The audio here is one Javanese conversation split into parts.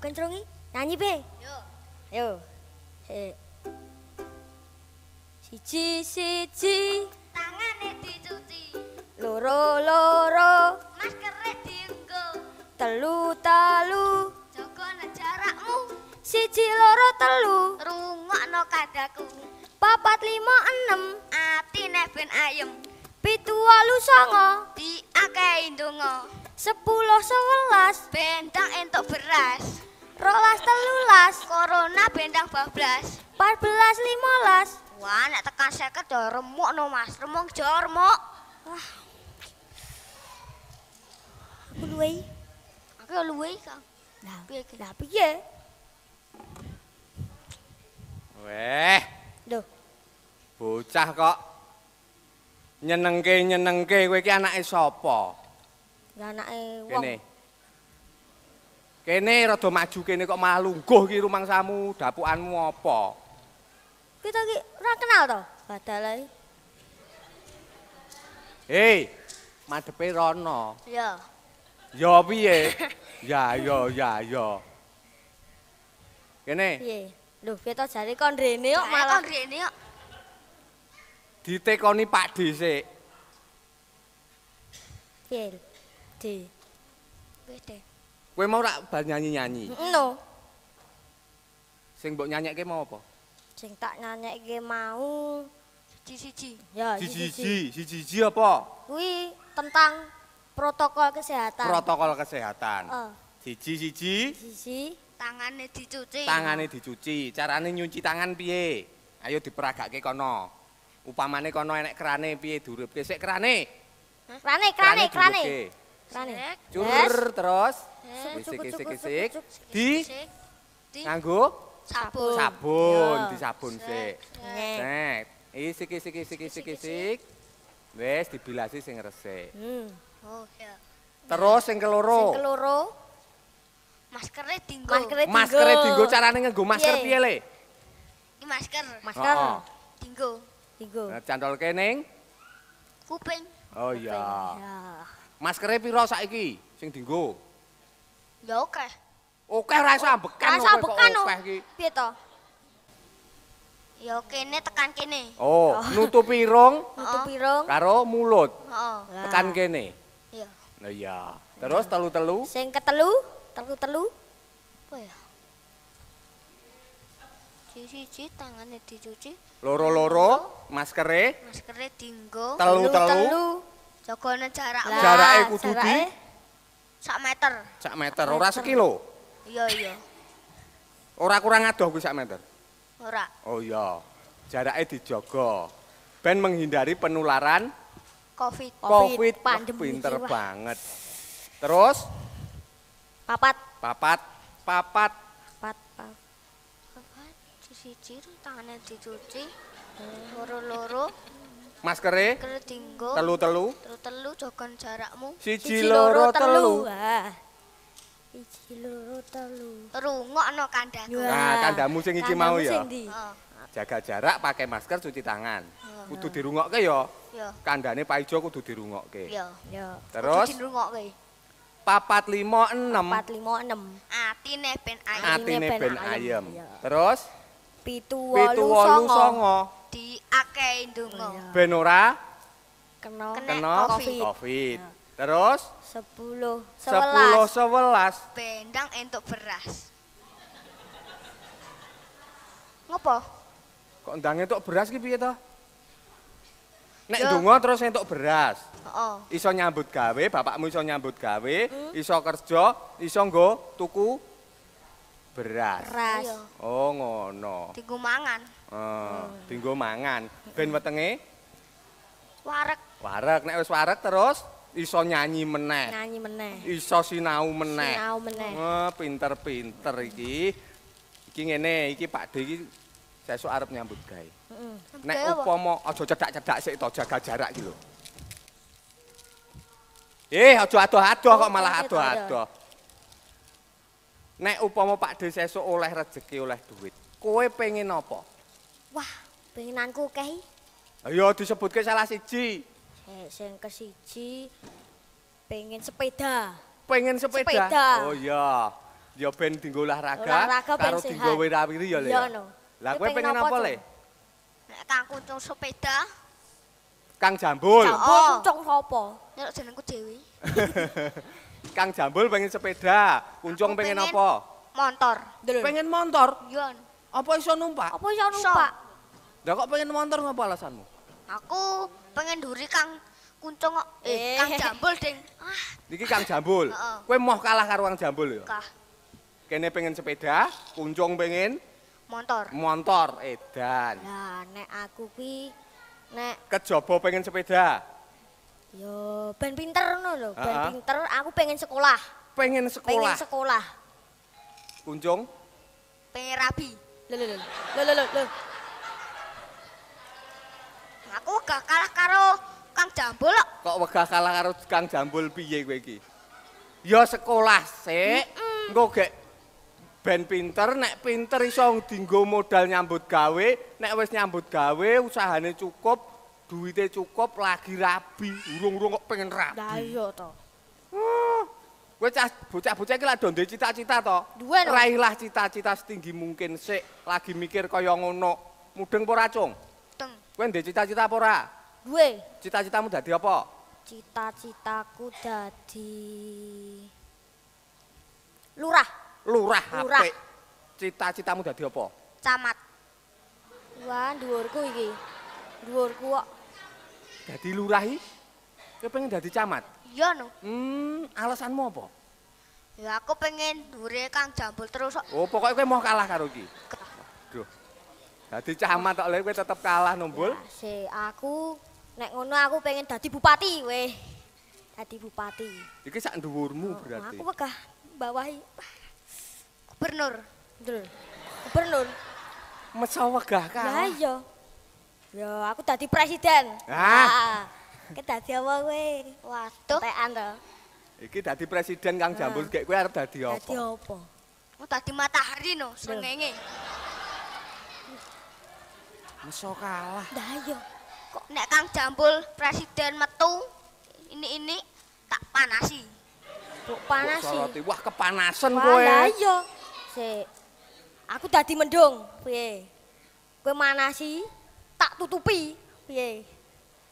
kencengi nyanyi be yo yo he siji siji tangane dicuci loro loro maskere dienggo telu telu jagane jarakmu siji loro telu rungokno kadaku papat lima enam. Ati ben ayem pitu walu songo diakei ndonga sepuluh sewelas bentang entuk beras rolas telulas corona bendang bablas 14 limolas wah nek tekan seket ya remuk no mas remuk jor ya, remuk aku luwe aku ya luwe kang nah piye nah piye weh Duh. bocah kok nyenengke nyenengke kowe iki anake sapa ya anake wong Kene rada maju kene kok malungguh ki rumangsamu, dapukanmu apa? Kita ki ora kenal to, badal ae. Hei, madhepe rono. Ya. Ya piye? ya ya ya ya. Kene. Piye? Lho, keto jare kon rene kok malah. Kon rene kok. Ditekoni Pak desek. sik. Piye? D. Wis Kowe mau ora bar nyanyi-nyanyi? No. Sing mbok nyanyike mau apa? Sing tak nyanyike mau siji-siji. Ya, siji-siji. Siji-siji apa? Kuwi tentang protokol kesehatan. Protokol kesehatan. Siji-siji. Siji. Tangane dicuci. Tangane dicuci. Carane nyuci tangan piye? Ayo diperagake kono. Upamane kono enek kerane piye durupke sik kerane? Kerane, kerane, kerane. Kerane. Cur terus. Sikik-sikik-sikik. Di? Nganggu? Sabun. Sabun. Di sabun, sik. Nek. sikik sikik sikik Wes, dibilasi sing resik. Hmm. Oh, Terus sing keloro. Sing keloro. Maskernya dinggo. Maskernya dinggo. Caranya nganggu masker, piye, le? Ini masker. Masker. Oh, oh. Dinggo. Dinggo. Cantol kening. Kuping. Oh, iya. Maskernya piro, saiki? Sing dinggo. Dinggo. Ya oke. Oke ora iso ambekan. Ora iso ambekan. Oh. Piye to? Ya kene tekan kene. Oh, oh. nutupi rong, nutupi rong karo mulut. Heeh. Oh. Tekan kene. Iya. Lah iya. Terus telu-telu? Sing ketelu, telu-telu. Apa ya? Cuci-cuci tangannya dicuci. Loro-loro maskere. Maskere dinggo. Telu-telu. Jagone jarak. Jarake kudu di. Jarake Sak meter. Sak meter, ora sekilo. Iya, iya. Ora kurang adoh kuwi sak meter. Ora. Oh iya. Jaraknya dijaga. Ben menghindari penularan Covid. Covid. Covid. Pinter jiwa. banget. Terus? Papat. Papat. Papat. Papat. Papat. Cuci tangannya dicuci. Loro-loro. maskere kelingo telu telu telu telu jarakmu siji loro telu siji loro telu rungokno kandhaku nah kandhamu sing iki mau ya jaga jarak pakai masker cuci tangan kudu dirungokke ya kandhane Pak Ijo kudu dirungokke ya terus dirungokke papat lima enam papat atine ben ayem atine ben ayem terus pitu songo akeh oh, ndonga. Iya. Ben ora kena kena Covid. COVID. Ya. Terus 10 11 11 bendang entuk beras. Ngopo? Kok ndang entuk beras ki piye to? Nek ndonga terus entuk beras. Heeh. Oh. Iso nyambut gawe, bapakmu iso nyambut gawe, hmm? iso kerja, iso nggo tuku beras. Oh, ngono. Dinggo mangan. Heeh, oh, dinggo mangan. Ben wetenge? Warek. Warek nek wis warek terus iso nyanyi meneh. Nyanyi meneh. Iso sinau meneh. Sinau meneh. Oh, pinter-pinter iki. Iki ngene, iki Pakde iki sesuk arep nyambut gawe. Nek upama aja cedak-cedak sik to jaga jarak iki lho. Eh, aja adoh-adoh kok malah adoh-adoh. Nek upama pakde Dhe sesuk oleh rejeki oleh duit, kowe pengen apa? Wah, penginanku kei. Ayo disebutke salah siji. Eh, sing ke siji pengin sepeda. Pengen sepeda. Oh iya. Ya ben dienggo olahraga karo dienggo wirawiri ya le. Iya no. Lah kowe pengen apa le? Nek kang kuncung sepeda. Kang Jambul. Jambul oh. kuncung sapa? Nek jenengku Dewi. Kang Jambul pengen sepeda, Kuncung pengen, pengen apa? Montor. Dulu. Pengen montor? Iya. Apa iso numpak? Apa iso numpak? Lah kok pengen montor ngapa alasanmu? Aku pengen duri Kang Kuncung eh, eh, Kang Jambul ding. Ah. Niki Kang Jambul. Kowe mau kalah karo Kang Jambul ya? Kah. Kene pengen sepeda, Kuncung pengen montor. Montor edan. Lah nek aku kuwi nek kejaba pengen sepeda, Yo, ben pinter no lho, ben uh -huh. pinter aku pengen sekolah. Pengen sekolah. Pengen sekolah. Unjung? Pengen rabi. Lho lho lho. Lho lho Aku gak kalah karo Kang Jambul lho. Kok gak kalah karo Kang Jambul piye kowe iki? Ya sekolah sik. Mm -mm. Engko gek ben pinter, nek pinter iso dinggo modal nyambut gawe, nek wis nyambut gawe usahane cukup, duwite cukup lagi rabi urung-urung kok pengen rabi la iya to ah, kowe cah bocah-bocah iki lak ndek cita-cita to raihlah cita-cita setinggi mungkin sik lagi mikir kaya ngono mudeng apa ora cung teng kowe ndek cita-cita apa ora duwe cita-citamu dadi apa cita-citaku dadi lurah lurah apik cita-citamu dadi apa camat wah dhuwurku iki dhuwurku kok dadi lurah iki? pengen dadi camat? Iya, no. Hmm, alasanmu apa? Ya aku pengen dure Kang Jambul terus. Oh, pokoknya kowe mau kalah karo iki. Aduh. Dadi camat tok lek kowe tetep kalah, Nombul. Ya, si, aku nek ngono aku pengen dadi bupati, weh. Dadi bupati. Iki sak dhuwurmu oh, berarti. Aku wegah bawahi gubernur. Betul. Gubernur. Mesa wegah kan? Ya iya. Yo, aku tadi presiden. Ah. Kita tadi apa gue? Waduh. Tekan tuh. Iki tadi presiden Kang Jambul, ah. Gek, gue harus tadi apa? Tadi apa? Oh, tadi matahari no, senengnya. Masa kalah. Dah yo. Kok nek Kang Jambul presiden metu ini ini tak panasi. Kok panasi? Wah, Wah kepanasan gue. Dah yo. Si. Aku tadi mendung, gue. Gue mana sih? tak tutupi. Piye?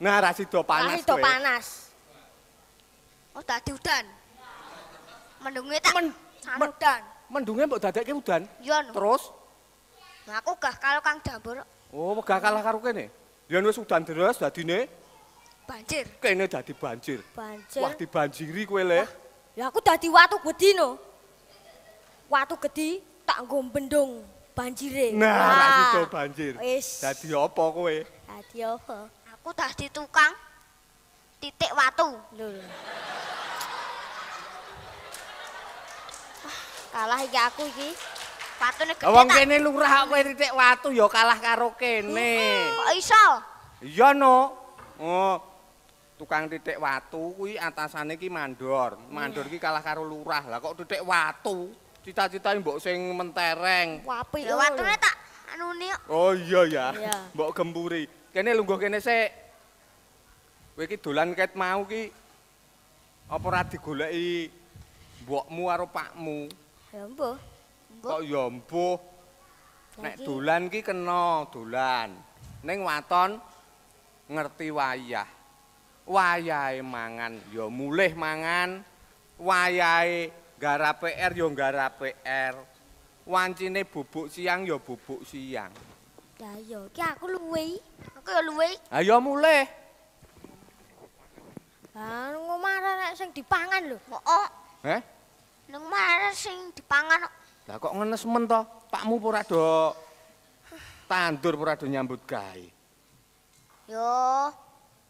Nah, rasido panas. Rasido panas. Oh, dadi udan. Mendunge tak Men, anu udan. Mendunge mbok dadekke udan. Iya. Terus nah, aku gak kalau Kang Jambur. Oh, megah kalah karo kene. Ya wis udan terus dadine banjir. Kene dadi banjir. Banjir. Wah, dibanjiri kowe le. Ya aku dadi watu gedhi no. Watu gedhi tak nggo bendung. banjir. Nah, itu banjir. Wis. Dadi apa kowe? Dadi apa? Aku dadi tukang titik watu. Lho. Ah, kalah iki aku iki. Watune gedhe. Wong kene lurah kowe titik watu ya kalah karo kene. Kok iso? Iya no. Oh. Tukang titik watu kuwi atasane iki mandor. Mandor mm. iki kalah karo lurah. Lah kok titik watu? cita-cita mbok sing mentereng. Wapi. Ya wature tak anuni. Oh iya ya. Mbok gempuri. Kene lungguh kene sik. Kowe iki dolan ket mau ki. Apa ora digoleki mbokmu karo pakmu? Ya mbuh. Kok ya mbuh. Nek dolan ki kena dolan. Ning waton ngerti wayah. Wayahe mangan ya mulih mangan. Wayahe garap PR yo garap PR. Wancine bubuk siang yo bubuk siang. Ya yo, ki aku luwe. Aku yo luwe. Ha yo muleh. Lah ngomaran nek sing dipangan lho. Kok? Oh. Heh? Nang marah sing dipangan. Lah kok ngenes men to? Pakmu ora do tandur ora do nyambut gawe. Yo.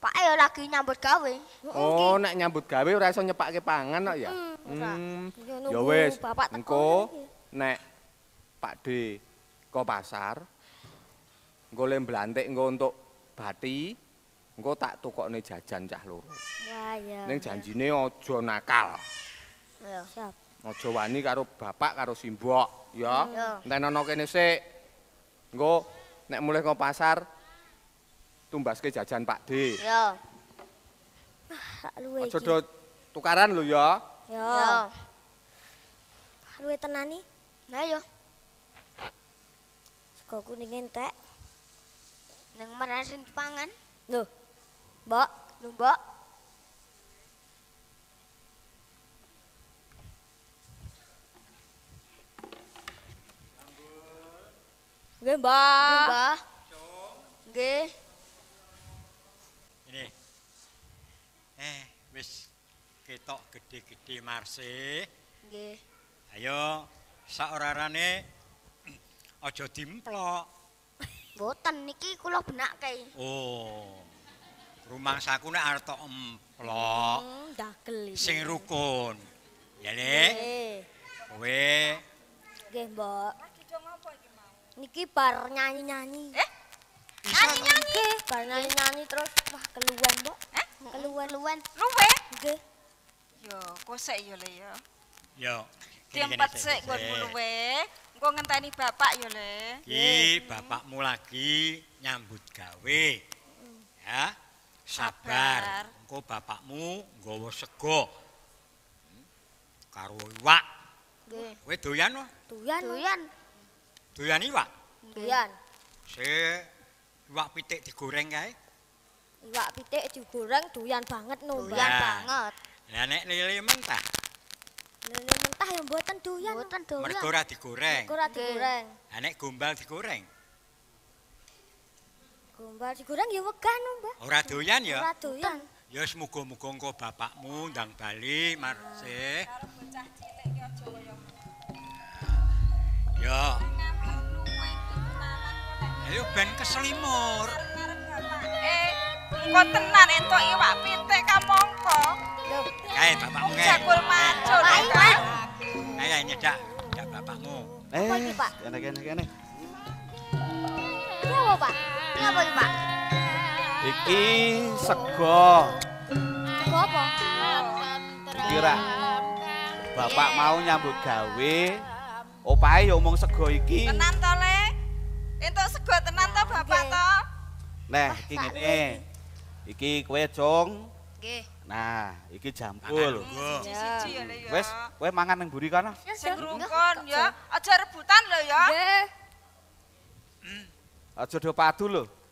Pak ayo e lagi nyambut gawe. Oh, nek nyambut gawe ora iso nyepakke pangan kok ya. Hmm, ya wis, engko nek Pakde ke pasar engko le blantik engko untuk bati, engko tak tukokne jajan cah loro. Ya ya. Ning janjine aja nakal. Ya. Siap. Aja wani karo bapak karo simbok, ya. Enten hmm. ana kene sik. Engko nek mulih ke pasar tumbaske jajan Pakde. Ya. Ah, aja do tukaran lho ya. Yo. Ya. Haruwe tenani? Ya yo. Sego kuning entek. Ning merasin pangan. Loh. Mbok, lho Mbok. Nggih, Mbak. Nggih, Mbak. Nggih. ketok gede-gede marse. Nggih. Ayo sak ararane aja dimplok. Mboten niki kula benakke. Oh. Rumah saku nek arep tok emplok. Hmm, dagel. Sing rukun. Ya le. Kowe Nggih, Mbok. Niki bar nyanyi-nyanyi. Eh? Nyanyi-nyanyi. Bar nyanyi-nyanyi terus wah keluwen, Mbok. Eh? Keluwen-luwen. Luwe? Nggih. Yo, kosek yo le yo. Yo. Tiang empat sek buat mulwe. Gua ngenteni bapak yo le. Ki bapakmu lagi nyambut gawe. Mm. Ya, sabar. Gua bapakmu gowo sego. Hmm? Karo iwak. Gue doyan lo. Doyan, doyan. Doyan iwak. Doyan. Se iwak pitik digoreng kae. Iwak pitik digoreng doyan banget no. Doyan banget. Lah nek lele mentah. Lele mentah yang buatan doyan. Buatan doyan. Mergo ora digoreng. Mergo ora digoreng. Lah nek gombal digoreng. Gombal digoreng ya wegah no, Mbak. Ora doyan ya. Ora doyan. Ya wis muga-muga engko bapakmu ndang bali marse. Ah. Ya. Ayo ben keselimur. Eh, kok tenan entuk iwak pitik kamangka. Kae bapakmu kae. Cakul nyedak, Kae bapakmu. nyedak nyedak bapakmu. Eh. Kene kene kene. Ngopo, Pak? Ngopo, Pak? Iki sego. Sego apa? Kira. Bapak mau nyambut gawe. Opae ya omong sego iki. Tenan to, Le? Entuk sego tenan to, Bapak to? Nah, iki ngene. Iki kowe, Jong. Nggih. Nah, iki jampul. Wes, kowe mangan ning buri kana. Sing rungkon ya. Aja rebutan lho ya. Nggih. Hmm. Aja do padu lho.